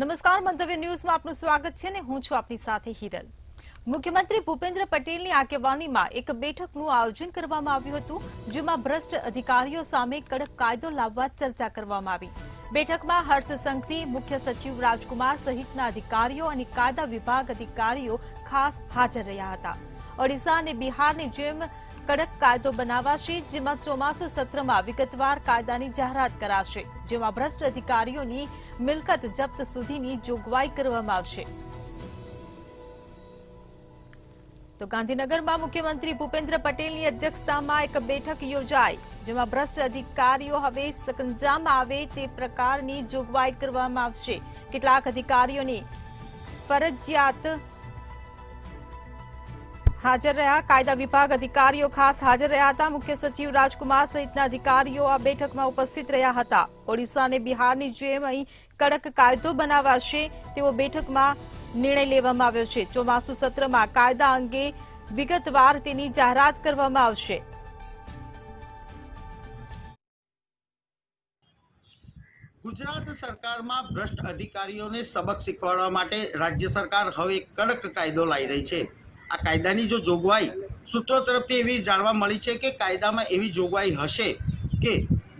નમસ્કાર મંતવ્ય ન્યૂઝમાં આપનું સ્વાગત છે અને હું છું આપની સાથે હિરલ મુખ્યમંત્રી ભૂપેન્દ્ર પટેલની આગેવાનીમાં એક બેઠકનું આયોજન કરવામાં આવ્યું હતું જેમાં ભ્રષ્ટ અધિકારીઓ સામે કડક કાયદો લાવવા ચર્ચા કરવામાં આવી બેઠકમાં હર્ષ સંઘવી મુખ્ય સચિવ રાજકુમાર સહિતના અધિકારીઓ અને કાયદા વિભાગ અધિકારીઓ ખાસ હાજર રહ્યા હતા ઓડિશા અને બિહારની જેમ કડક કાયદો બનાવાશે જેમાં ચોમાસુ સત્રમાં વિગતવાર કાયદાની જાહેરાત કરાશે જેમાં ભ્રષ્ટ અધિકારીઓની મિલકત જપ્ત સુધીની જોગવાઈ કરવામાં આવશે તો ગાંધીનગરમાં મુખ્યમંત્રી ભૂપેન્દ્ર પટેલની અધ્યક્ષતામાં એક બેઠક યોજાઈ જેમાં ભ્રષ્ટ અધિકારીઓ હવે સકંજામાં આવે તે પ્રકારની જોગવાઈ કરવામાં આવશે કેટલાક અધિકારીઓને ફરજિયાત હાજર રહ્યા કાયદા વિભાગ અધિકારીઓ ખાસ હાજર રહ્યા હતા મુખ્ય સચિવ રાજકુમાર સહિતના અધિકારીઓ આ બેઠકમાં ઉપસ્થિત રહ્યા હતા ઓડિશા અને બિહારની જેમ અહીં કડક કાયદો બનાવાશે તેવો બેઠકમાં નિર્ણય લેવામાં આવ્યો છે ચોમાસુ સત્રમાં કાયદા અંગે વિગતવાર તેની જાહેરાત કરવામાં આવશે ગુજરાત સરકારમાં ભ્રષ્ટ અધિકારીઓને સબક શીખવાડવા માટે રાજ્ય સરકાર હવે કડક કાયદો લાવી રહી છે આ કાયદાની જો જોગવાઈ સૂત્રો તરફથી એવી જાણવા મળી છે કે કાયદામાં એવી જોગવાઈ હશે કે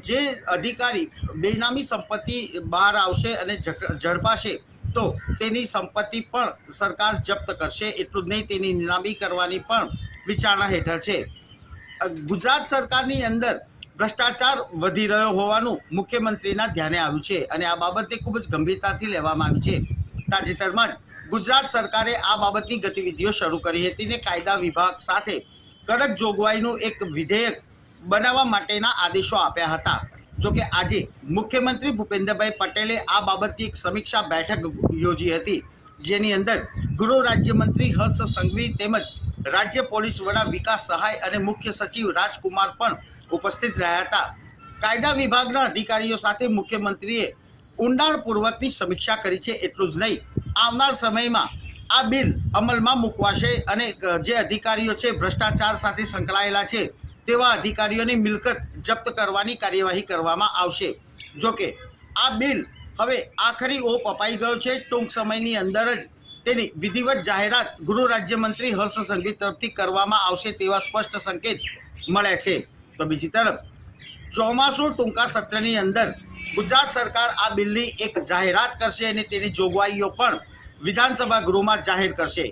જે અધિકારી બેનામી સંપત્તિ બહાર આવશે અને ઝડપાશે તો તેની સંપત્તિ પણ સરકાર જપ્ત કરશે એટલું જ નહીં તેની નીલામી કરવાની પણ વિચારણા હેઠળ છે ગુજરાત સરકારની અંદર ભ્રષ્ટાચાર વધી રહ્યો હોવાનું મુખ્યમંત્રીના ધ્યાને આવ્યું છે અને આ બાબતે ખૂબ જ ગંભીરતાથી લેવામાં આવી છે તાજેતરમાં જ ગુજરાત સરકારે આ બાબતની ગતિવિધિઓ શરૂ કરી હતી ને કાયદા વિભાગ સાથે કડક જોગવાઈનું એક વિધેયક બનાવવા માટેના આદેશો આપ્યા હતા જોકે આજે મુખ્યમંત્રી ભૂપેન્દ્રભાઈ પટેલે આ બાબતની એક સમીક્ષા બેઠક યોજી હતી જેની અંદર ગૃહ રાજ્યમંત્રી હર્ષ સંઘવી તેમજ રાજ્ય પોલીસ વડા વિકાસ સહાય અને મુખ્ય સચિવ રાજકુમાર પણ ઉપસ્થિત રહ્યા હતા કાયદા વિભાગના અધિકારીઓ સાથે મુખ્યમંત્રીએ ઊંડાણપૂર્વકની સમીક્ષા કરી છે એટલું જ નહીં આવનાર સમયમાં આ બિલ અમલમાં મૂકવાશે અને જે અધિકારીઓ છે ભ્રષ્ટાચાર સાથે સંકળાયેલા છે તેવા અધિકારીઓની મિલકત જપ્ત કરવાની કાર્યવાહી કરવામાં આવશે જોકે આ બિલ હવે આખરી ઓપ અપાઈ ગયો છે ટૂંક સમયની અંદર જ તેની વિધિવત જાહેરાત ગૃહ રાજ્યમંત્રી હર્ષ સંઘવી તરફથી કરવામાં આવશે તેવા સ્પષ્ટ સંકેત મળ્યા છે તો બીજી તરફ ચોમાસું ટૂંકા સત્રની અંદર ગુજરાત સરકાર આ બિલની એક જાહેરાત કરશે અને તેની જોગવાઈઓ પણ વિધાનસભા ગૃહમાં જાહેર કરશે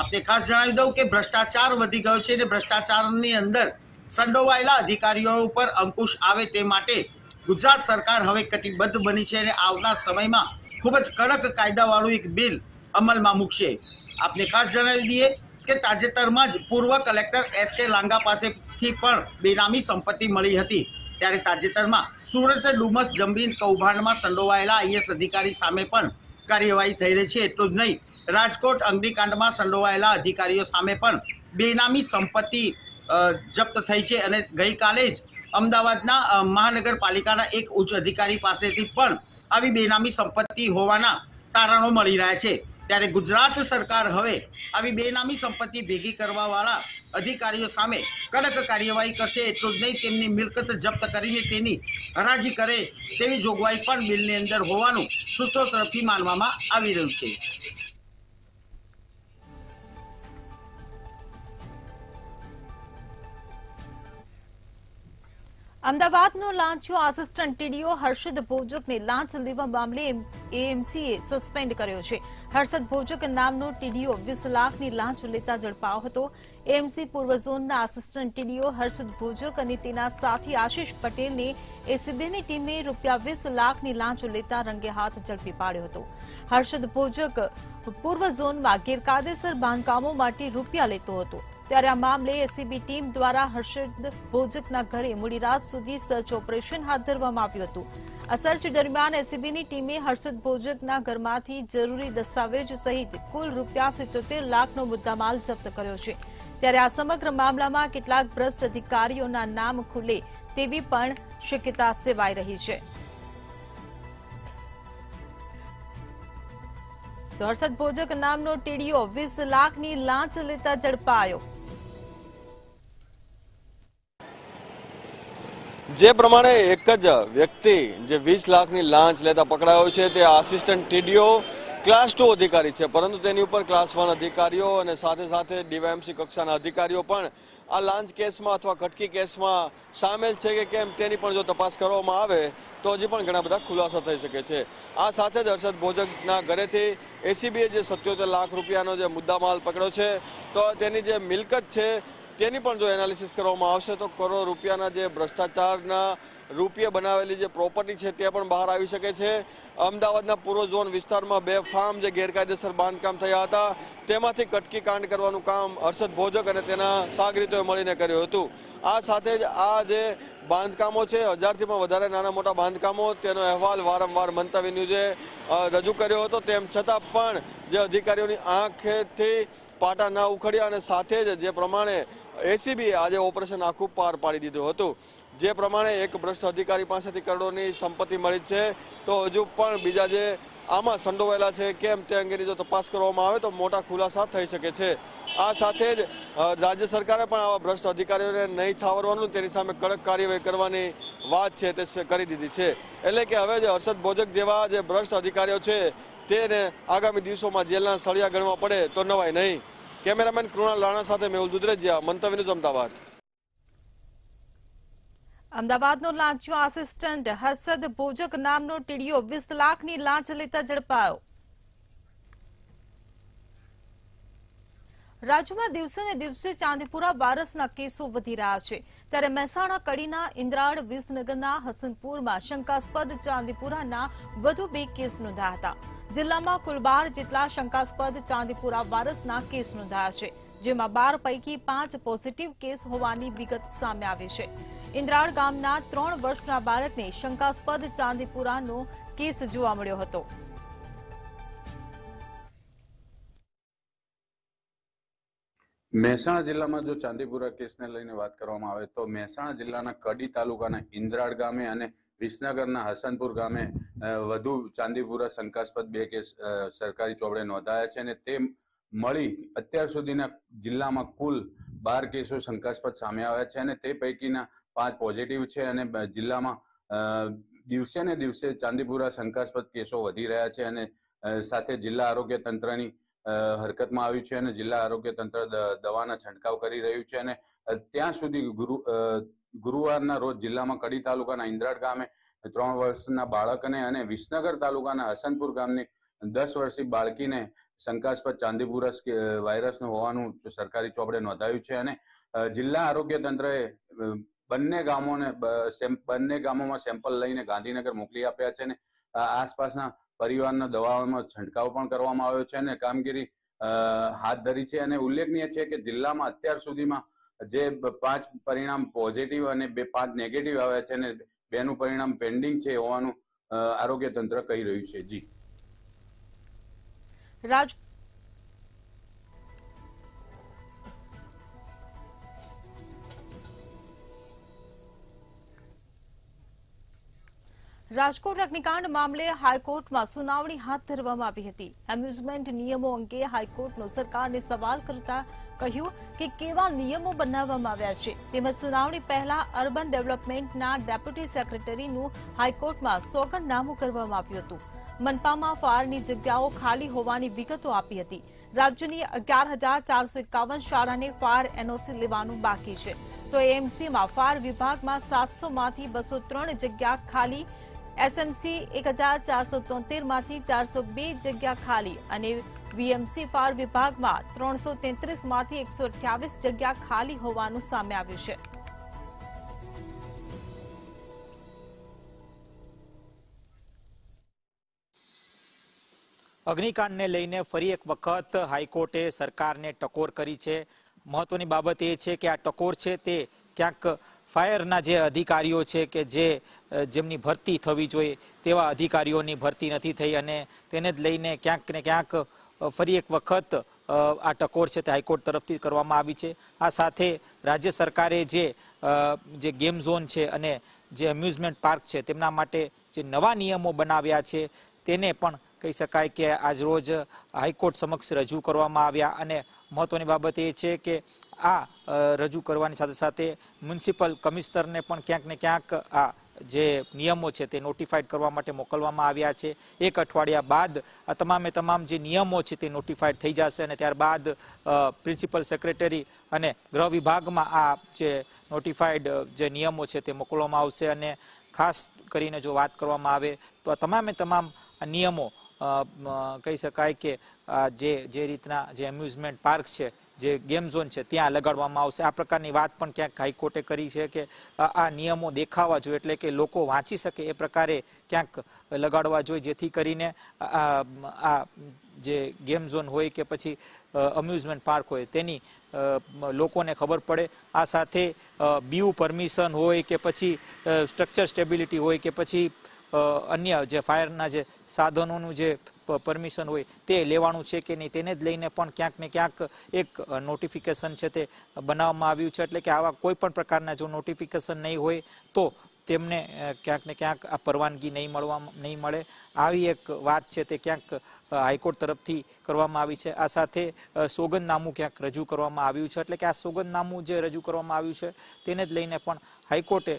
આપને ખાસ જણાવી દઉં કે ભ્રષ્ટાચાર વધી ગયો છે અને ભ્રષ્ટાચારની અંદર સંડોવાયેલા અધિકારીઓ ઉપર અંકુશ આવે તે માટે ગુજરાત સરકાર હવે કટિબદ્ધ બની છે અને આવનાર સમયમાં ખૂબ જ કડક કાયદાવાળું એક બિલ અમલમાં મૂકશે આપને ખાસ જણાવી દઈએ કે તાજેતરમાં જ પૂર્વ કલેક્ટર એસ કે લાંગા પાસેથી પણ બેનામી સંપત્તિ મળી હતી ત્યારે તાજેતરમાં સુરત ડુમસ જમીન કૌભાંડમાં સંડોવાયેલા આઈએસ અધિકારી સામે પણ કાર્યવાહી થઈ રહી છે એટલું જ નહીં રાજકોટ અગ્નિકાંડમાં સંડોવાયેલા અધિકારીઓ સામે પણ બેનામી સંપત્તિ જપ્ત થઈ છે અને ગઈકાલે જ અમદાવાદના મહાનગરપાલિકાના એક ઉચ્ચ અધિકારી પાસેથી પણ આવી બેનામી સંપત્તિ હોવાના તારણો મળી રહ્યા છે ત્યારે ગુજરાત સરકાર હવે આવી બેનામી સંપત્તિ ભેગી કરવાવાળા અધિકારીઓ સામે કડક કાર્યવાહી કરશે એટલું જ નહીં તેમની મિલકત જપ્ત કરીને તેની હરાજી કરે તેવી જોગવાઈ પણ બિલની અંદર હોવાનું સૂત્રો તરફથી માનવામાં આવી રહ્યું છે અમદાવાદનો લાંચિયો આસિસ્ટન્ટ ટીડીઓ હર્ષદ ભોજકને લાંચ લેવા મામલે એએમસીએ સસ્પેન્ડ કર્યો છે હર્ષદ ભોજક નામનો ટીડીઓ વીસ લાખની લાંચ લેતા ઝડપાયો હતો એએમસી પૂર્વ ઝોનના આસિસ્ટન્ટ ટીડીઓ હર્ષદ ભોજક અને તેના સાથી આશિષ પટેલને એસીબીની ટીમે રૂપિયા વીસ લાખની લાંચ લેતા રંગે હાથ ઝડપી પાડ્યો હતો હર્ષદ ભોજક પૂર્વ ઝોનમાં ગેરકાયદેસર બાંધકામો માટે રૂપિયા લેતો હતો ત્યારે આ મામલે એસીબી ટીમ દ્વારા હર્ષદ ભોજકના ઘરે મોડી રાત સુધી સર્ચ ઓપરેશન હાથ ધરવામાં આવ્યું હતું આ સર્ચ દરમિયાન એસીબીની ટીમે હર્ષદ ભોજકના ઘરમાંથી જરૂરી દસ્તાવેજ સહિત કુલ રૂપિયા સિત્તોતેર લાખનો મુદ્દામાલ જપ્ત કર્યો છે ત્યારે આ સમગ્ર મામલામાં કેટલાક ભ્રષ્ટ અધિકારીઓના નામ ખુલે તેવી પણ શક્યતા સેવાઈ રહી છે તો હર્ષદ ભોજક નામનો ટીડીઓ વીસ લાખની લાંચ લેતા ઝડપાયો જે પ્રમાણે એક જ વ્યક્તિ જે વીસ લાખની લાંચ લેતા પકડાયો છે તે આસિસ્ટન્ટ ટીડીઓ ક્લાસ ટુ અધિકારી છે પરંતુ તેની ઉપર ક્લાસ વન અધિકારીઓ અને સાથે સાથે ડીવાયએમસી કક્ષાના અધિકારીઓ પણ આ લાંચ કેસમાં અથવા ખટકી કેસમાં સામેલ છે કે કેમ તેની પણ જો તપાસ કરવામાં આવે તો હજી પણ ઘણા બધા ખુલાસા થઈ શકે છે આ સાથે જ હર્ષદ ભોજકના ઘરેથી એસીબીએ જે સત્યોતેર લાખ રૂપિયાનો જે મુદ્દામાલ પકડ્યો છે તો તેની જે મિલકત છે તેની પણ જો એનાલિસિસ કરવામાં આવશે તો કરોડ રૂપિયાના જે ભ્રષ્ટાચારના રૂપિયા બનાવેલી જે પ્રોપર્ટી છે તે પણ બહાર આવી શકે છે અમદાવાદના પૂર્વ ઝોન વિસ્તારમાં બે ફાર્મ જે ગેરકાયદેસર બાંધકામ થયા હતા તેમાંથી કટકી કાંડ કરવાનું કામ હર્ષદ ભોજક અને તેના સાગરીતોએ મળીને કર્યું હતું આ સાથે જ આ જે બાંધકામો છે હજારથી પણ વધારે નાના મોટા બાંધકામો તેનો અહેવાલ વારંવાર મંતવ્ય ન્યૂઝે રજૂ કર્યો હતો તેમ છતાં પણ જે અધિકારીઓની આંખેથી પાટા ના ઉખડ્યા અને સાથે જ જે પ્રમાણે એસીબી આજે ઓપરેશન આખું પાર પાડી દીધું હતું જે પ્રમાણે એક ભ્રષ્ટ અધિકારી પાસેથી કરોડોની સંપત્તિ મળી છે તો હજુ પણ બીજા જે આમાં સંડોવાયેલા છે કેમ તે અંગેની જો તપાસ કરવામાં આવે તો મોટા ખુલાસા થઈ શકે છે આ સાથે જ રાજ્ય સરકારે પણ આવા ભ્રષ્ટ અધિકારીઓને નહીં છાવરવાનું તેની સામે કડક કાર્યવાહી કરવાની વાત છે તે કરી દીધી છે એટલે કે હવે જે હર્ષદ ભોજક જેવા જે ભ્રષ્ટ અધિકારીઓ છે તેને આગામી દિવસોમાં જેલના સળિયા ગણવા પડે તો નવાય નહીં કેમેરામેન કૃણાલ રાણા સાથે મેહુલ દુધરેજિયા મંતવ્ય ન્યૂઝ અમદાવાદ અમદાવાદનો લાંચિયો આસિસ્ટન્ટ હર્ષદ ભોજક નામનો ટીડીઓ વીસ લાખની લાંચ લેતા ઝડપાયો રાજ્યમાં દિવસે ને દિવસે ચાંદીપુરા વારસના કેસો વધી રહ્યા છે ત્યારે મહેસાણા કડીના ઇન્દ્રાળ વિસનગરના હસનપુરમાં શંકાસ્પદ ચાંદીપુરાના વધુ બે કેસ નોંધાયા હતા જિલ્લામાં કુલ બાર જેટલા શંકાસ્પદ ચાંદીપુરા વારસના કેસ નોંધાયા છે જેમાં બાર પૈકી પાંચ પોઝિટિવ કેસ હોવાની વિગત સામે આવી છે ઇન્દ્રાળ ગામના ત્રણ વર્ષના બાળકને શંકાસ્પદ ચાંદીપુરાનો કેસ જોવા મળ્યો હતો મહેસાણા જિલ્લામાં જો ચાંદીપુરા કેસને લઈને વાત કરવામાં આવે તો મહેસાણા જિલ્લાના કડી તાલુકાના ઇન્દ્રાળ ગામે અને વિસનગરના હસનપુર ગામે વધુ ચાંદીપુરા શંકાસ્પદ બે કેસ સરકારી ચોપડે નોંધાયા છે અને તે મળી અત્યાર સુધીના જિલ્લામાં કુલ બાર કેસો શંકાસ્પદ સામે આવ્યા છે અને તે પૈકીના પાંચ પોઝિટિવ છે અને જિલ્લામાં દિવસે ને દિવસે ચાંદીપુરા શંકાસ્પદ કેસો વધી રહ્યા છે અને સાથે જિલ્લા આરોગ્ય તંત્રની હરકતમાં આવ્યું છે અને જિલ્લા આરોગ્ય તંત્ર દવાના છંટકાવ કરી રહ્યું છે અને ત્યાં સુધી ગુરુ ગુરુવારના રોજ જિલ્લામાં કડી તાલુકાના ઇન્દ્રાડ ગામે ત્રણ વર્ષના બાળકને અને વિસનગર તાલુકાના હસનપુર ગામની દસ વર્ષની બાળકીને શંકાસ્પદ ચાંદીપુરસ વાયરસનું હોવાનું સરકારી ચોપડે નોંધાયું છે અને જિલ્લા આરોગ્ય તંત્રએ બંને ગામોને બંને ગામોમાં સેમ્પલ લઈને ગાંધીનગર મોકલી આપ્યા છે અને આસપાસના પરિવારના દવાઓમાં છંટકાવ પણ કરવામાં આવ્યો છે અને કામગીરી હાથ ધરી છે અને ઉલ્લેખનીય છે કે જિલ્લામાં અત્યાર સુધીમાં જે પાંચ પરિણામ પોઝિટિવ અને બે પાંચ નેગેટિવ આવ્યા છે અને બેનું પરિણામ પેન્ડિંગ છે હોવાનું આરોગ્ય તંત્ર કહી રહ્યું છે જી રાજ રાજકોટ અગ્નિકાંડ મામલે હાઈકોર્ટમાં સુનાવણી હાથ ધરવામાં આવી હતી એમ્યુઝમેન્ટ નિયમો અંગે હાઈકોર્ટનો સરકારને સવાલ કરતા કહ્યું કે કેવા નિયમો બનાવવામાં આવ્યા છે તેમજ સુનાવણી પહેલા અર્બન ડેવલપમેન્ટના ડેપ્યુટી સેક્રેટરીનું હાઈકોર્ટમાં સોગંદનામું કરવામાં આવ્યું હતું મનપામાં ફાળની જગ્યાઓ ખાલી હોવાની વિગતો આપી હતી રાજ્યની અગિયાર હજાર ચારસો એકાવન શાળાને ફાર એનઓસી લેવાનું બાકી છે તો એએમસીમાં ફાર વિભાગમાં સાતસો માંથી બસો ત્રણ જગ્યા ખાલી એસએમસી એક હજાર ચારસો તોતેરમાંથી ચારસો બે જગ્યા ખાલી અને વીએમસી ફાર વિભાગમાં ત્રણસો તેત્રીસ માંથી એકસો અઠ્યાવીસ જગ્યા ખાલી હોવાનું સામે આવ્યું છે અગ્નિકાંડને લઈને ફરી એક વખત હાઈકોર્ટે સરકારને ટકોર કરી છે મહત્વની બાબત એ છે કે આ ટકોર છે તે ક્યાંક ફાયરના જે અધિકારીઓ છે કે જે જેમની ભરતી થવી જોઈએ તેવા અધિકારીઓની ભરતી નથી થઈ અને તેને જ લઈને ક્યાંક ને ક્યાંક ફરી એક વખત આ ટકોર છે તે હાઈકોર્ટ તરફથી કરવામાં આવી છે આ સાથે રાજ્ય સરકારે જે જે ગેમ ઝોન છે અને જે એમ્યુઝમેન્ટ પાર્ક છે તેમના માટે જે નવા નિયમો બનાવ્યા છે તેને પણ કહી શકાય કે આજરોજ હાઈકોર્ટ સમક્ષ રજૂ કરવામાં આવ્યા અને મહત્વની બાબત એ છે કે આ રજૂ કરવાની સાથે સાથે મ્યુનિસિપલ કમિશનરને પણ ક્યાંક ને ક્યાંક આ જે નિયમો છે તે નોટિફાઈડ કરવા માટે મોકલવામાં આવ્યા છે એક અઠવાડિયા બાદ આ તમામે તમામ જે નિયમો છે તે નોટિફાઈડ થઈ જશે અને ત્યારબાદ પ્રિન્સિપલ સેક્રેટરી અને ગૃહ વિભાગમાં આ જે નોટિફાઈડ જે નિયમો છે તે મોકલવામાં આવશે અને ખાસ કરીને જો વાત કરવામાં આવે તો આ તમામે તમામ નિયમો કહી શકાય કે જે જે રીતના જે એમ્યુઝમેન્ટ પાર્ક છે જે ગેમ ઝોન છે ત્યાં લગાડવામાં આવશે આ પ્રકારની વાત પણ ક્યાંક હાઈકોર્ટે કરી છે કે આ નિયમો દેખાવા જોઈએ એટલે કે લોકો વાંચી શકે એ પ્રકારે ક્યાંક લગાડવા જોઈએ જેથી કરીને આ જે ગેમ ઝોન હોય કે પછી અમ્યુઝમેન્ટ પાર્ક હોય તેની લોકોને ખબર પડે આ સાથે બીયુ પરમિશન હોય કે પછી સ્ટ્રક્ચર સ્ટેબિલિટી હોય કે પછી અન્ય જે ફાયરના જે સાધનોનું જે પરમિશન હોય તે લેવાનું છે કે નહીં તેને જ લઈને પણ ક્યાંક ને ક્યાંક એક નોટિફિકેશન છે તે બનાવવામાં આવ્યું છે એટલે કે આવા કોઈ પણ પ્રકારના જો નોટિફિકેશન નહીં હોય તો તેમને ક્યાંક ને ક્યાંક આ પરવાનગી નહીં મળવા નહીં મળે આવી એક વાત છે તે ક્યાંક હાઈકોર્ટ તરફથી કરવામાં આવી છે આ સાથે સોગંદનામું ક્યાંક રજૂ કરવામાં આવ્યું છે એટલે કે આ સોગંદનામું જે રજૂ કરવામાં આવ્યું છે તેને જ લઈને પણ હાઈકોર્ટે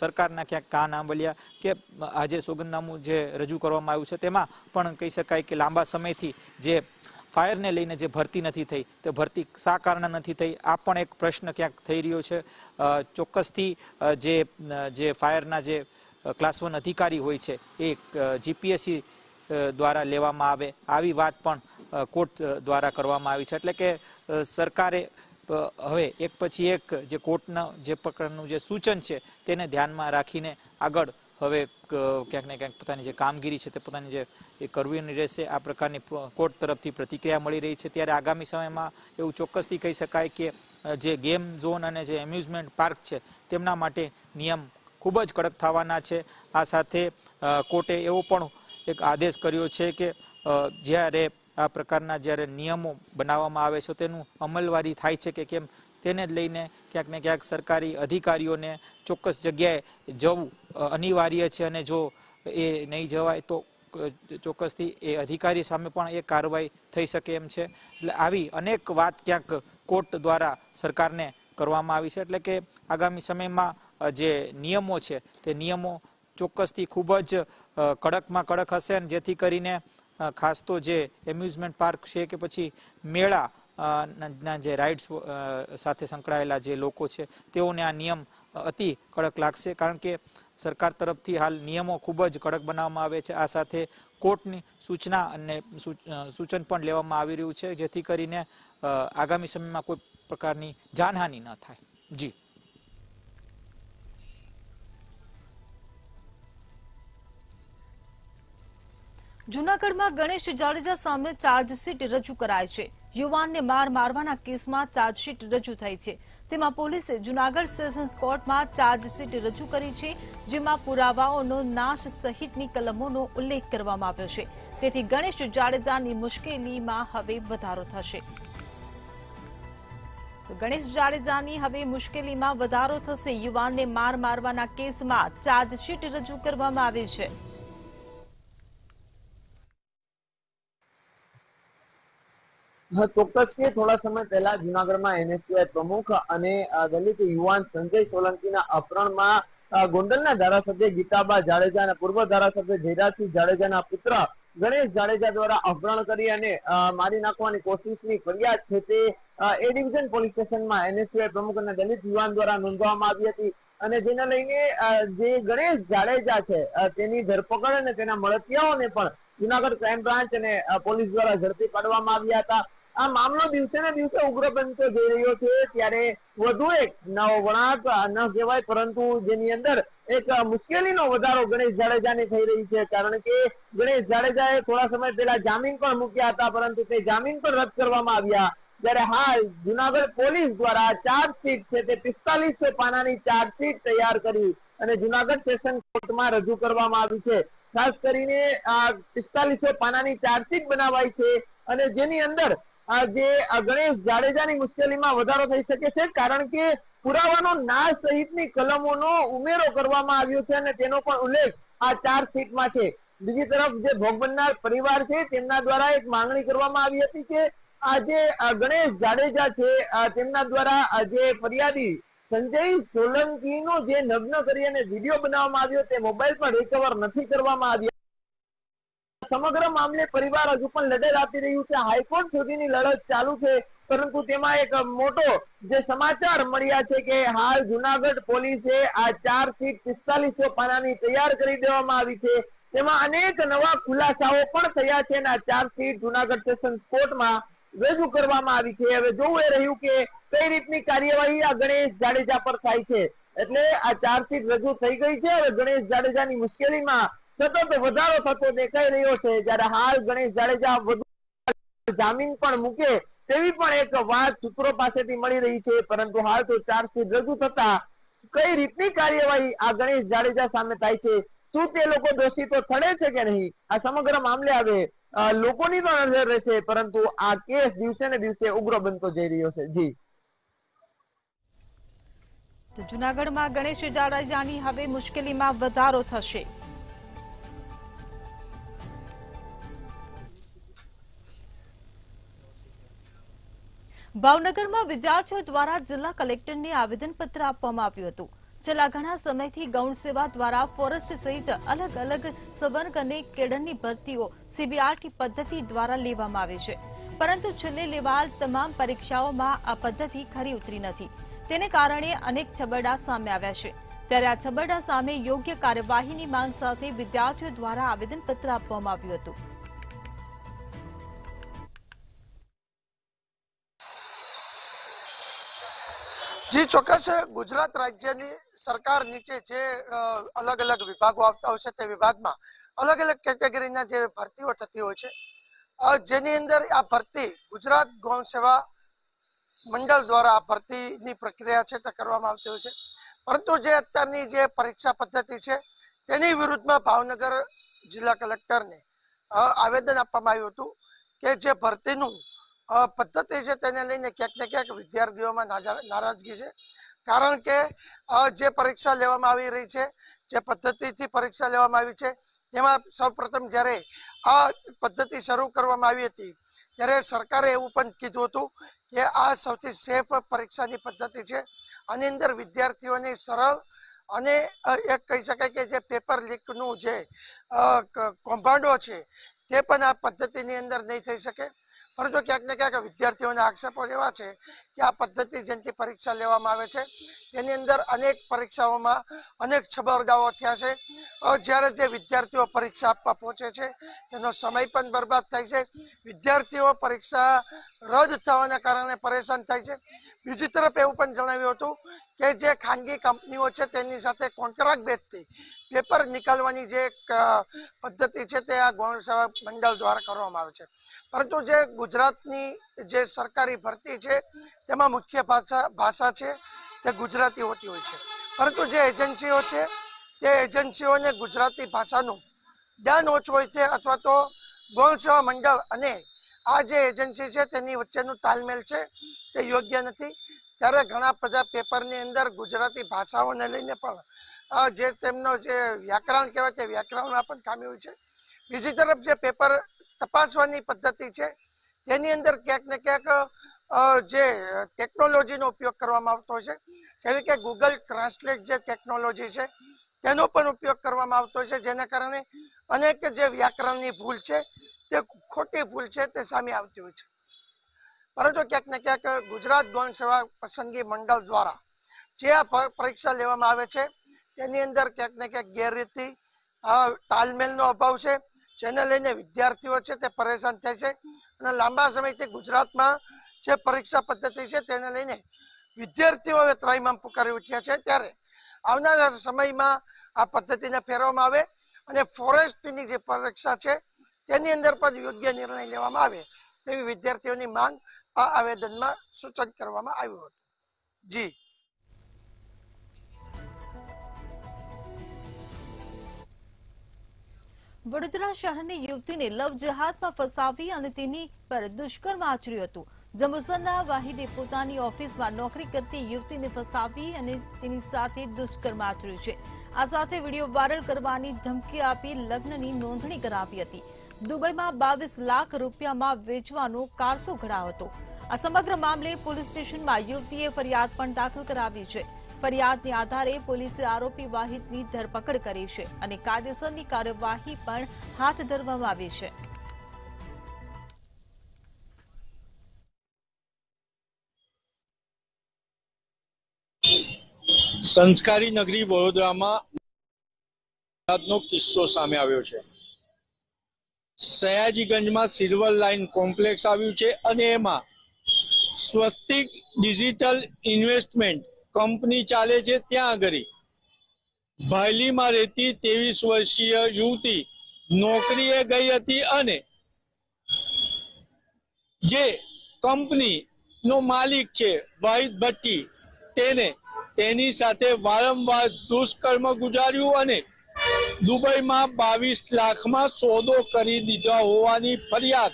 સરકારના ક્યાંક કાન આંબલ્યા કે આજે સોગંદનામું જે રજૂ કરવામાં આવ્યું છે તેમાં પણ કહી શકાય કે લાંબા સમયથી જે ફાયરને લઈને જે ભરતી નથી થઈ તે ભરતી શા કારણે નથી થઈ આ પણ એક પ્રશ્ન ક્યાંક થઈ રહ્યો છે ચોક્કસથી જે જે ફાયરના જે ક્લાસ વન અધિકારી હોય છે એ જીપીએસસી દ્વારા લેવામાં આવે આવી વાત પણ કોર્ટ દ્વારા કરવામાં આવી છે એટલે કે સરકારે હવે એક પછી એક જે કોર્ટના જે પ્રકારનું જે સૂચન છે તેને ધ્યાનમાં રાખીને આગળ હવે ક્યાંક ને ક્યાંક પોતાની જે કામગીરી છે તે પોતાની જે એ કરવી રહેશે આ પ્રકારની કોર્ટ તરફથી પ્રતિક્રિયા મળી રહી છે ત્યારે આગામી સમયમાં એવું ચોક્કસથી કહી શકાય કે જે ગેમ ઝોન અને જે એમ્યુઝમેન્ટ પાર્ક છે તેમના માટે નિયમ ખૂબ જ કડક થવાના છે આ સાથે કોર્ટે એવો પણ એક આદેશ કર્યો છે કે જ્યારે આ પ્રકારના જ્યારે નિયમો બનાવવામાં આવે છે તેનું અમલવારી થાય છે કે કેમ તેને જ લઈને ક્યાંક ને ક્યાંક સરકારી અધિકારીઓને ચોક્કસ જગ્યાએ જવું અનિવાર્ય છે અને જો એ નહીં જવાય તો ચોક્કસથી એ અધિકારી સામે પણ એ કાર્યવાહી થઈ શકે એમ છે એટલે આવી અનેક વાત ક્યાંક કોર્ટ દ્વારા સરકારને કરવામાં આવી છે એટલે કે આગામી સમયમાં જે નિયમો છે તે નિયમો ચોક્કસથી ખૂબ જ કડકમાં કડક હશે અને જેથી કરીને ખાસ તો જે એમ્યુઝમેન્ટ પાર્ક છે કે પછી મેળા જે રાઇડ્સ સાથે સંકળાયેલા જે લોકો છે તેઓને આ નિયમ અતિ કડક લાગશે કારણ કે સરકાર તરફથી હાલ નિયમો ખૂબ જ કડક બનાવવામાં આવે છે આ સાથે કોર્ટની સૂચના અને સૂચન પણ લેવામાં આવી રહ્યું છે જેથી કરીને આગામી સમયમાં કોઈ પ્રકારની જાનહાનિ ન થાય જી જુનાગઢમાં ગણેશ જાડેજા સામે ચાર્જશીટ રજૂ કરાય છે યુવાનને માર મારવાના કેસમાં ચાર્જશીટ રજૂ થઈ છે તેમાં પોલીસે જૂનાગઢ સેશન્સ કોર્ટમાં ચાર્જશીટ રજૂ કરી છે જેમાં પુરાવાઓનો નાશ સહિતની કલમોનો ઉલ્લેખ કરવામાં આવ્યો છે તેથી ગણેશ જાડેજાની મુશ્કેલીમાં હવે વધારો થશે ગણેશ જાડેજાની હવે મુશ્કેલીમાં વધારો થશે યુવાનને માર મારવાના કેસમાં ચાર્જશીટ રજૂ કરવામાં આવી છે ચોક્કસ કે થોડા સમય પહેલા જુનાગઢમાં એનએસયુઆઈ પ્રમુખ અને દલિત યુવાન સંજય સોલંકીના અપહરણમાં ગોંડલના ધારાસભ્ય ગીતાબા જાડેજા અને પૂર્વ ધારાસભ્ય જયરાજસિંહ જાડેજાના પુત્ર ગણેશ જાડેજા દ્વારા અપહરણ કરી અને મારી નાખવાની કોશિશની ફરિયાદ છે તે એ ડિવિઝન પોલીસ સ્ટેશનમાં એનએસયુઆઈ પ્રમુખ અને દલિત યુવાન દ્વારા નોંધવામાં આવી હતી અને જેને લઈને જે ગણેશ જાડેજા છે તેની ધરપકડ અને તેના મળતિયાઓને પણ જુનાગઢ ક્રાઇમ બ્રાન્ચ અને પોલીસ દ્વારા ઝડપી પાડવામાં આવ્યા હતા આ મામલો દિવસે ને દિવસે ઉગ્ર બનતો જઈ રહ્યો છે ત્યારે વધુ એક નવો વળાંક ન કહેવાય પરંતુ જેની અંદર એક મુશ્કેલીનો વધારો ગણેશ જાડેજાને થઈ રહી છે કારણ કે ગણેશ જાડેજાએ થોડા સમય પહેલા જામીન પણ મૂક્યા હતા પરંતુ તે જામીન પણ રદ કરવામાં આવ્યા જ્યારે હાલ જુનાગઢ પોલીસ દ્વારા ચાર્જશીટ છે તે પિસ્તાલીસો પાનાની ચાર્જશીટ તૈયાર કરી અને જુનાગઢ સેશન કોર્ટમાં રજૂ કરવામાં આવી છે ખાસ કરીને પિસ્તાલીસો પાનાની ચાર્જશીટ બનાવાઈ છે અને જેની અંદર જે ગણેશ જાડેજાની મુશ્કેલીમાં વધારો થઈ શકે છે કારણ કે પુરાવાનો નાશ સહિતની કલમોનો ઉમેરો કરવામાં આવ્યો છે અને તેનો પણ ઉલ્લેખ આ ચાર્જશીટમાં છે બીજી તરફ જે ભોગ બનનાર પરિવાર છે તેમના દ્વારા એક માંગણી કરવામાં આવી હતી કે આ જે ગણેશ જાડેજા છે તેમના દ્વારા જે ફરિયાદી સંજય સોલંકી નો જે લગ્ન કરી અને વિડીયો બનાવવામાં આવ્યો તે મોબાઈલ પર રિકવર નથી કરવામાં આવ્યો સમગ્ર મામલે પરિવાર હજુ પણ લડત આપી રહ્યું છે હાઈકોર્ટ સુધીની લડત ચાલુ છે પરંતુ તેમાં એક મોટો જે સમાચાર મળ્યા છે કે હાલ જુનાગઢ પોલીસે આ ચાર સીટ પિસ્તાલીસો પાનાની તૈયાર કરી દેવામાં આવી છે તેમાં અનેક નવા ખુલાસાઓ પણ થયા છે આ ચાર સીટ જુનાગઢ સેશન કોર્ટમાં રજૂ કરવામાં આવી છે હવે જોવું એ રહ્યું કે કઈ રીતની કાર્યવાહી આ ગણેશ જાડેજા પર થાય છે એટલે આ ચાર્જશીટ રજૂ થઈ ગઈ છે હવે ગણેશ જાડેજાની મુશ્કેલીમાં સતત વધારો થતો દેખાઈ રહ્યો છે જ્યારે હાલ ગણેશ જાડેજા વધુ જામીન પણ મૂકે તેવી પણ એક વાત સૂત્રો પાસેથી મળી રહી છે પરંતુ હાલ તો ચાર્જશીટ રજૂ થતા કઈ રીતની કાર્યવાહી આ ગણેશ જાડેજા સામે થાય છે શું તે લોકો દોષી તો થડે છે કે નહીં આ સમગ્ર મામલે આવે લોકોની તો નજર રહેશે પરંતુ આ કેસ દિવસે ને દિવસે ઉગ્ર બનતો જઈ રહ્યો છે જી તો જુનાગઢમાં ગણેશ જાડેજાની હવે મુશ્કેલીમાં વધારો થશે ભાવનગરમાં વિદ્યાર્થીઓ દ્વારા જિલ્લા કલેક્ટરને આવેદનપત્ર આપવામાં આવ્યું હતું છેલ્લા ઘણા સમયથી ગૌણ સેવા દ્વારા ફોરેસ્ટ સહિત અલગ અલગ સવર્ગ અને કેડરની ભરતીઓ સીબીઆરટી પદ્ધતિ દ્વારા લેવામાં આવે છે પરંતુ છેલ્લે લેવાલ તમામ પરીક્ષાઓમાં આ પદ્ધતિ ખરી ઉતરી નથી તેને કારણે અનેક છબરડા સામે આવ્યા છે ત્યારે આ છબરડા સામે યોગ્ય કાર્યવાહીની માંગ સાથે વિદ્યાર્થીઓ દ્વારા આવેદનપત્ર આપવામાં આવ્યું હતું જી ચોક્કસ ગુજરાત રાજ્યની સરકાર નીચે જે અલગ અલગ વિભાગો આવતા હોય છે તે વિભાગમાં અલગ અલગ કેટેગરીના જે ભરતીઓ થતી હોય છે જેની અંદર આ ભરતી ગુજરાત ગૌણ સેવા મંડળ દ્વારા આ ભરતીની પ્રક્રિયા છે તે કરવામાં આવતી હોય છે પરંતુ જે અત્યારની જે પરીક્ષા પદ્ધતિ છે તેની વિરુદ્ધમાં ભાવનગર જિલ્લા કલેક્ટરને આવેદન આપવામાં આવ્યું હતું કે જે ભરતીનું પદ્ધતિ છે તેને લઈને ક્યાંક ને ક્યાંક વિદ્યાર્થીઓમાં નારાજગી છે કારણ કે જે પરીક્ષા લેવામાં આવી રહી છે જે પદ્ધતિથી પરીક્ષા લેવામાં આવી છે તેમાં સૌપ્રથમ જ્યારે આ પદ્ધતિ શરૂ કરવામાં આવી હતી ત્યારે સરકારે એવું પણ કીધું હતું કે આ સૌથી સેફ પરીક્ષાની પદ્ધતિ છે આની અંદર વિદ્યાર્થીઓને સરળ અને એક કહી શકાય કે જે પેપર લીકનું જે કૌભાંડો છે તે પણ આ પદ્ધતિની અંદર નહીં થઈ શકે પરંતુ ક્યાંક ને ક્યાંક વિદ્યાર્થીઓના આક્ષેપો એવા છે કે આ પદ્ધતિ જેનથી પરીક્ષા લેવામાં આવે છે તેની અંદર અનેક પરીક્ષાઓમાં અનેક છબરડાઓ થયા છે જ્યારે જે વિદ્યાર્થીઓ પરીક્ષા આપવા પહોંચે છે તેનો સમય પણ બરબાદ થાય છે વિદ્યાર્થીઓ પરીક્ષા રદ થવાના કારણે પરેશાન થાય છે બીજી તરફ એવું પણ જણાવ્યું હતું કે જે ખાનગી કંપનીઓ છે તેની સાથે કોન્ટ્રાક્ટ બેઝથી પેપર નીકાળવાની જે એક પદ્ધતિ છે તે આ ગૌણ સેવા મંડળ દ્વારા કરવામાં આવે છે પરંતુ જે ગુજરાતની જે સરકારી ભરતી છે તેમાં મુખ્ય ભાષા ભાષા છે તે ગુજરાતી હોતી હોય છે પરંતુ જે એજન્સીઓ છે તે એજન્સીઓને ગુજરાતી ભાષાનું જ્ઞાન ઓછું હોય છે અથવા તો ગૌણ સેવા મંડળ અને આ જે એજન્સી છે તેની વચ્ચેનું તાલમેલ છે તે યોગ્ય નથી ત્યારે ઘણા બધા પેપરની અંદર ગુજરાતી ભાષાઓને લઈને પણ જે તેમનો જે વ્યાકરણ કહેવાય તે વ્યાકરણમાં પણ ખામ્યું છે બીજી તરફ જે પેપર તપાસવાની પદ્ધતિ છે તેની અંદર ક્યાંક ને ક્યાંક જે ટેકનોલોજીનો ઉપયોગ કરવામાં આવતો છે જેવી કે ગૂગલ ટ્રાન્સલેટ જે ટેકનોલોજી છે તેનો પણ ઉપયોગ કરવામાં આવતો છે જેના કારણે અનેક જે વ્યાકરણની ભૂલ છે તે ખોટી ભૂલ છે તે સામે આવતી હોય છે પરંતુ ક્યાંક ને ક્યાંક ગુજરાત ગૌણ સેવા પસંદગી મંડળ દ્વારા જે આ પરીક્ષા લેવામાં આવે છે તેની અંદર ક્યાંક ને ક્યાંક ગેરરીતિ તાલમેલનો અભાવ છે જેને લઈને વિદ્યાર્થીઓ છે તે પરેશાન થાય છે અને લાંબા સમયથી ગુજરાતમાં જે પરીક્ષા પદ્ધતિ છે તેને લઈને વિદ્યાર્થીઓ હવે ત્રાહીમામ પુકારી ઉઠ્યા છે ત્યારે આવનારા સમયમાં આ પદ્ધતિને ફેરવવામાં આવે અને ફોરેસ્ટની જે પરીક્ષા છે તેની અંદર પણ યોગ્ય નિર્ણય લેવામાં આવે તેવી વિદ્યાર્થીઓની માંગ આ આવેદનમાં સૂચન કરવામાં આવ્યું હતું જી વડોદરા શહેરની યુવતીને લવ જહાદમાં ફસાવી અને તેની પર દુષ્કર્મ આચર્યું હતું જંબુસરના વાહિદે પોતાની ઓફિસમાં નોકરી કરતી યુવતીને ફસાવી અને તેની સાથે દુષ્કર્મ આચર્યું છે આ સાથે વિડીયો વાયરલ કરવાની ધમકી આપી લગ્નની નોંધણી કરાવી હતી દુબઈમાં બાવીસ લાખ રૂપિયામાં વેચવાનો કારસો ઘડાયો હતો આ સમગ્ર મામલે પોલીસ સ્ટેશનમાં યુવતીએ ફરિયાદ પણ દાખલ કરાવી છે ફરિયાદને આધારે પોલીસે આરોપી વાહિદની ધરપકડ કરી છે અને કાયદેસરની કાર્યવાહી પણ હાથ ધરવામાં આવી છે સંસ્કારી નગરી વડોદરામાં કિસ્સો સામે આવ્યો છે સયાજીગંજમાં સિલ્વર લાઇન કોમ્પ્લેક્સ આવ્યું છે અને એમાં સ્વસ્તિક ડિજિટલ ઇન્વેસ્ટમેન્ટ કંપની ચાલે છે ત્યાં આગળ ભાયલીમાં રહેતી ત્રેવીસ વર્ષીય યુવતી નોકરીએ ગઈ હતી અને જે કંપનીનો માલિક છે વાહિદ ભટ્ટી તેને તેની સાથે વારંવાર દુષ્કર્મ ગુજાર્યું અને દુબઈમાં બાવીસ લાખમાં સોદો કરી દીધા હોવાની ફરિયાદ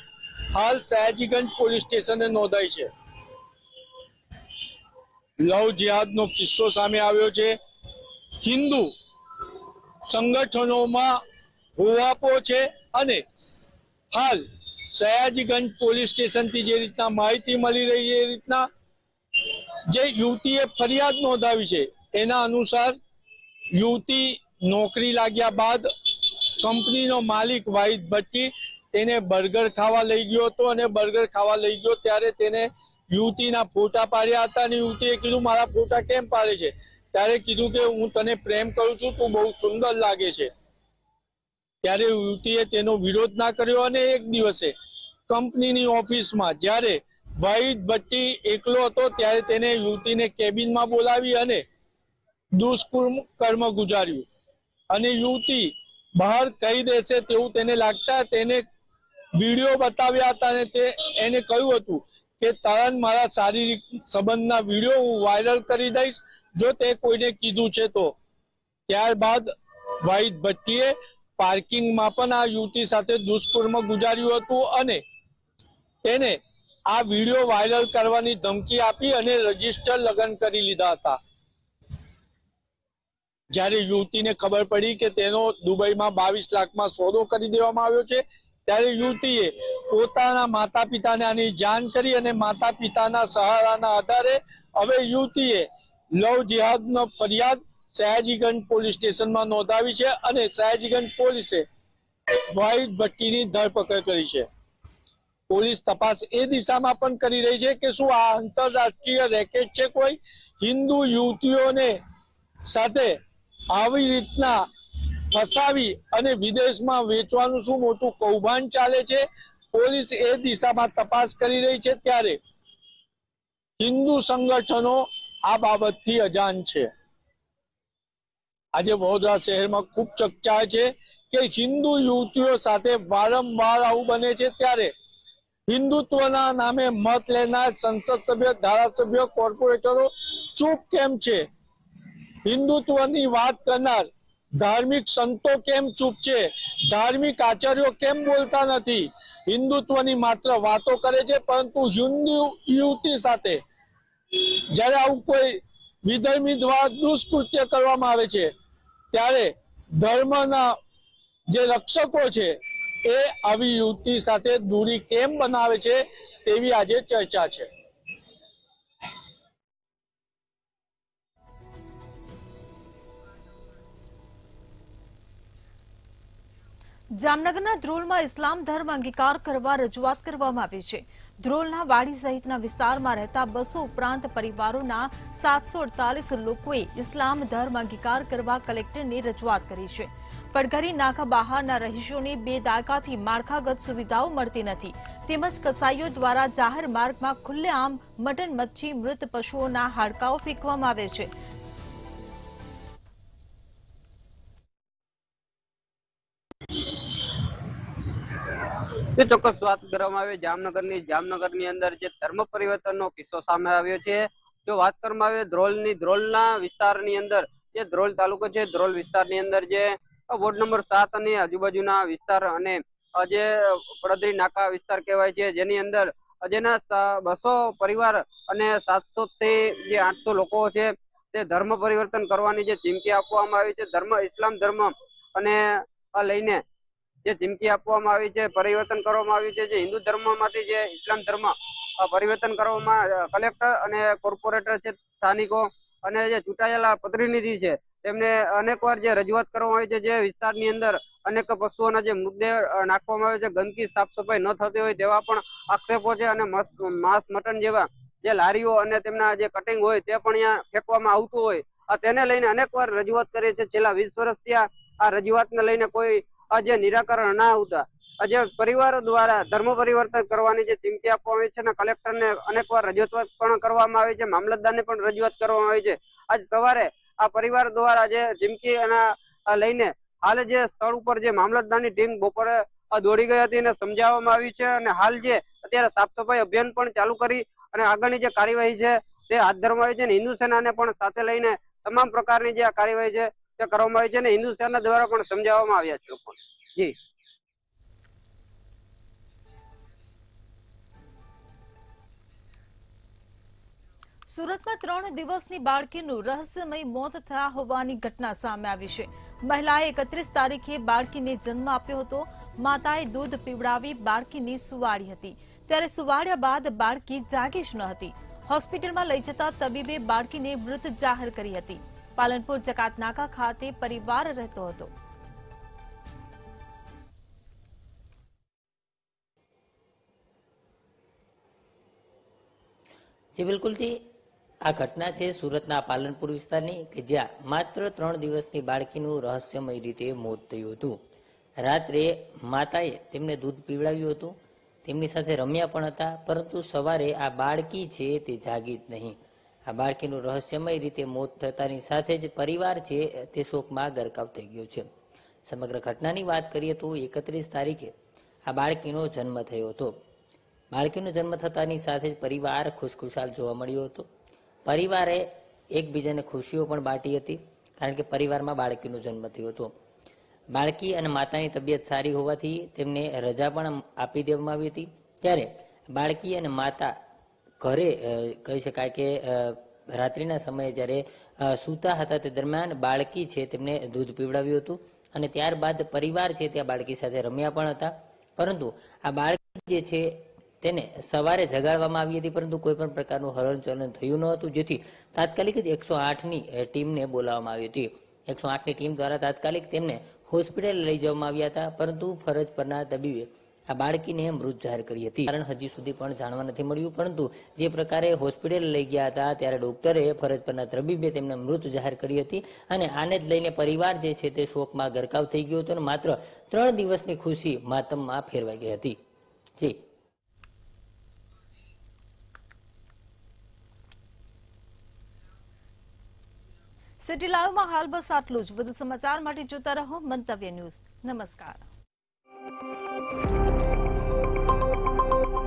હાલ સયાજીગંજ પોલીસ સ્ટેશને નોંધાઈ છે લવ જિહાદનો કિસ્સો સામે આવ્યો છે હિન્દુ સંગઠનોમાં હોવાપો છે અને હાલ સયાજીગંજ પોલીસ સ્ટેશનથી જે રીતના માહિતી મળી રહી એ રીતના જે યુવતીએ ફરિયાદ નોંધાવી છે એના અનુસાર યુવતી નોકરી લાગ્યા બાદ કંપનીનો માલિક વાહિદ ભટ્ટી તેને બર્ગર ખાવા લઈ ગયો હતો અને બર્ગર ખાવા લઈ ગયો ત્યારે તેને યુવતીના ફોટા પાડ્યા હતા અને યુવતીએ કીધું મારા ફોટા કેમ પાડે છે ત્યારે કીધું કે હું તને પ્રેમ કરું છું તું બહુ સુંદર લાગે છે ત્યારે યુવતીએ તેનો વિરોધ ના કર્યો અને એક દિવસે કંપનીની ઓફિસમાં જ્યારે વાહિદ ભટ્ટી એકલો હતો ત્યારે તેને યુવતીને કેબિનમાં બોલાવી અને દુષ્કર્મ કર્મ ગુજાર્યું અને યુવતી બહાર કહી દેશે તેવું તેને લાગતા તેને વિડીયો બતાવ્યા હતા અને તે એને કહ્યું હતું કે તરત મારા શારીરિક સંબંધના વિડીયો હું વાયરલ કરી દઈશ જો તે કોઈને કીધું છે તો ત્યારબાદ વાહિદ ભટ્ટીએ પાર્કિંગમાં પણ આ યુવતી સાથે દુષ્કર્મ ગુજાર્યું હતું અને તેને આ વિડીયો વાયરલ કરવાની ધમકી આપી અને રજીસ્ટર લગ્ન કરી લીધા હતા જ્યારે યુવતીને ખબર પડી કે તેનો દુબઈમાં બાવીસ લાખમાં સોદો કરી દેવામાં આવ્યો છે ત્યારે યુવતીએ પોતાના માતા પિતાને આની જાણ કરી અને માતા પિતાના સહારાના આધારે હવે યુવતીએ લવ જિહાદનો ફરિયાદ સયાજીગંજ પોલીસ સ્ટેશનમાં નોંધાવી છે અને સયાજીગંજ પોલીસે વાહિદ ભટ્ટીની ધરપકડ કરી છે પોલીસ તપાસ એ દિશામાં પણ કરી રહી છે કે શું આ આંતરરાષ્ટ્રીય રેકેટ છે કોઈ હિન્દુ યુવતીઓને સાથે આવી રીતના ફસાવી અને વિદેશમાં વેચવાનું શું મોટું કૌભાંડ ચાલે છે પોલીસ એ દિશામાં તપાસ કરી રહી છે ત્યારે હિન્દુ સંગઠનો આ બાબતથી અજાણ છે આજે વડોદરા શહેરમાં ખૂબ ચર્ચા છે કે હિન્દુ યુવતીઓ સાથે વારંવાર આવું બને છે ત્યારે હિન્દુત્વના નામે મત લેનાર સંસદ સભ્ય ધારાસભ્ય કોર્પોરેટરો ચૂપ કેમ છે હિન્દુત્વની વાત કરનાર ધાર્મિક સંતો કેમ ચૂપ છે ધાર્મિક આચાર્યો કેમ બોલતા નથી હિન્દુત્વની માત્ર વાતો કરે છે પરંતુ હિન્દુ યુવતી સાથે જ્યારે આવું કોઈ વિધર્મી દ્વારા દુષ્કૃત્ય કરવામાં આવે છે ત્યારે ધર્મના જે રક્ષકો છે એ આવી યુવતી સાથે દૂરી કેમ બનાવે છે તેવી આજે ચર્ચા છે જામનગરના ધ્રોલમાં ઇસ્લામ ધર્મ અંગીકાર કરવા રજૂઆત કરવામાં આવી છે ધ્રોલના વાડી સહિતના વિસ્તારમાં રહેતા બસો ઉપરાંત પરિવારોના સાતસો અડતાલીસ લોકોએ ઇસ્લામ ધર્મ અંગીકાર કરવા કલેક્ટરને રજૂઆત કરી છે પડઘરી નાકા બહારના રહીશોને બે દાયકાથી માળખાગત સુવિધાઓ મળતી નથી તેમજ કસાઈઓ દ્વારા જાહેર માર્ગમાં ખુલ્લેઆમ મટન મચ્છી મૃત પશુઓના હાડકાઓ ફેંકવામાં આવે છે તે ચોક્કસ વાત કરવામાં આવે જામનગરની જામનગરની અંદર જે ધર્મ પરિવર્તનનો કિસ્સો સામે આવ્યો છે જો વાત કરવામાં આવે ધ્રોલની ધ્રોલના વિસ્તારની અંદર જે ધ્રોલ તાલુકો છે ધ્રોલ વિસ્તારની અંદર જે વોર્ડ નંબર સાત અને આજુબાજુના વિસ્તાર અને જે પડદરી નાકા વિસ્તાર કહેવાય છે જેની અંદર જેના બસો પરિવાર અને સાતસો થી જે આઠસો લોકો છે તે ધર્મ પરિવર્તન કરવાની જે ચીમકી આપવામાં આવી છે ધર્મ ઇસ્લામ ધર્મ અને લઈને જે ધીમકી આપવામાં આવી છે પરિવર્તન કરવામાં આવ્યું છે જે હિન્દુ ધર્મમાંથી જે ઇસ્લામ ધર્મ પરિવર્તન કરવામાં કલેક્ટર અને કોર્પોરેટર છે સ્થાનિકો અને જે ચૂંટાયેલા પ્રતિનિધિ છે તેમને અનેકવાર જે રજૂઆત કરવામાં આવી છે જે વિસ્તારની અંદર અનેક પશુઓના જે મૃતદેહ નાખવામાં આવે છે ગંદકી સાફ સફાઈ ન થતી હોય તેવા પણ આક્ષેપો છે અને માંસ મટન જેવા જે લારીઓ અને તેમના જે કટિંગ હોય તે પણ અહીંયા ફેંકવામાં આવતું હોય તેને લઈને અનેકવાર રજૂઆત કરી છે છેલ્લા વીસ વર્ષથી આ રજૂઆતને લઈને કોઈ આજે નિરાકરણ ના આવતા આજે પરિવારો દ્વારા ધર્મ પરિવર્તન કરવાની જે ચીમકી આપવામાં આવી છે અને કલેક્ટરને અનેક વાર રજૂઆત પણ કરવામાં આવી છે ને પણ રજૂઆત કરવામાં આવી છે આજ સવારે આ પરિવાર દ્વારા જે ચીમકી એના લઈને હાલ જે સ્થળ ઉપર જે ની ટીમ બપોરે દોડી ગઈ હતી અને સમજાવવામાં આવી છે અને હાલ જે અત્યારે સાફ સફાઈ અભિયાન પણ ચાલુ કરી અને આગળની જે કાર્યવાહી છે તે હાથ ધરવામાં આવી છે અને હિન્દુ સેનાને પણ સાથે લઈને તમામ પ્રકારની જે આ કાર્યવાહી છે તે કરવામાં આવી છે અને હિન્દુસ્તાનના દ્વારા પણ સમજાવવામાં આવ્યા છે લોકો જી સુરતમાં ત્રણ દિવસની બાળકીનું રહસ્યમય મોત થયા હોવાની ઘટના સામે આવી છે મહિલાએ એકત્રીસ તારીખે બાળકીને જન્મ આપ્યો હતો માતાએ દૂધ પીવડાવી બાળકીને સુવાડી હતી ત્યારે સુવાડ્યા બાદ બાળકી જાગી જ ન હતી હોસ્પિટલમાં લઈ જતા તબીબે બાળકીને મૃત જાહેર કરી હતી પાલનપુર જકાતનાકા ખાતે પરિવાર રહેતો હતો જે બિલકુલથી આ ઘટના છે સુરતના પાલનપુર વિસ્તારની કે જ્યાં માત્ર ત્રણ દિવસની બાળકીનું રહસ્યમય રીતે મોત થયું હતું રાત્રે માતાએ તેમને દૂધ પીવડાવ્યું હતું તેમની સાથે રમ્યા પણ હતા પરંતુ સવારે આ બાળકી છે તે જાગી જ નહીં આ બાળકીનું રહસ્યમય રીતે મોત થતાની સાથે જ પરિવાર છે તે શોકમાં ગરકાવ થઈ ગયો છે સમગ્ર ઘટનાની વાત કરીએ તો એકત્રીસ તારીખે આ બાળકીનો જન્મ થયો હતો બાળકીનો જન્મ થતાની સાથે જ પરિવાર ખુશખુશાલ જોવા મળ્યો હતો પરિવારે એકબીજાને ખુશીઓ પણ બાટી હતી કારણ કે પરિવારમાં બાળકીનો જન્મ થયો હતો બાળકી અને માતાની તબિયત સારી હોવાથી તેમને રજા પણ આપી દેવામાં આવી હતી ત્યારે બાળકી અને માતા ઘરે કહી શકાય કે રાત્રિના સમયે જ્યારે સૂતા હતા તે દરમિયાન બાળકી છે તેમને દૂધ પીવડાવ્યું હતું અને ત્યારબાદ પરિવાર છે ત્યાં બાળકી સાથે રમ્યા પણ હતા પરંતુ આ બાળકી જે છે તેને સવારે જગાડવામાં આવી હતી પરંતુ કોઈ પણ પ્રકારનું ચલન થયું ન હતું જેથી તાત્કાલિક જ એકસો આઠની ટીમને બોલાવવામાં આવી હતી એકસો આઠની ટીમ દ્વારા તાત્કાલિક તેમને હોસ્પિટલ લઈ જવામાં આવ્યા હતા પરંતુ ફરજ પરના તબીબે આ બાળકીને મૃત જાહેર કરી હતી કારણ હજી સુધી પણ જાણવા નથી મળ્યું પરંતુ જે પ્રકારે હોસ્પિટલ લઈ ગયા હતા ત્યારે ડોક્ટરે ફરજ પરના તબીબે તેમને મૃત જાહેર કરી હતી અને આને જ લઈને પરિવાર જે છે તે શોકમાં ગરકાવ થઈ ગયો હતો અને માત્ર ત્રણ દિવસની ખુશી માતમમાં ફેરવાઈ ગઈ હતી જી સિટી લાઈવમાં હાલ બસ આટલું જ વધુ સમાચાર માટે જોતા રહો મંતવ્ય ન્યૂઝ નમસ્કાર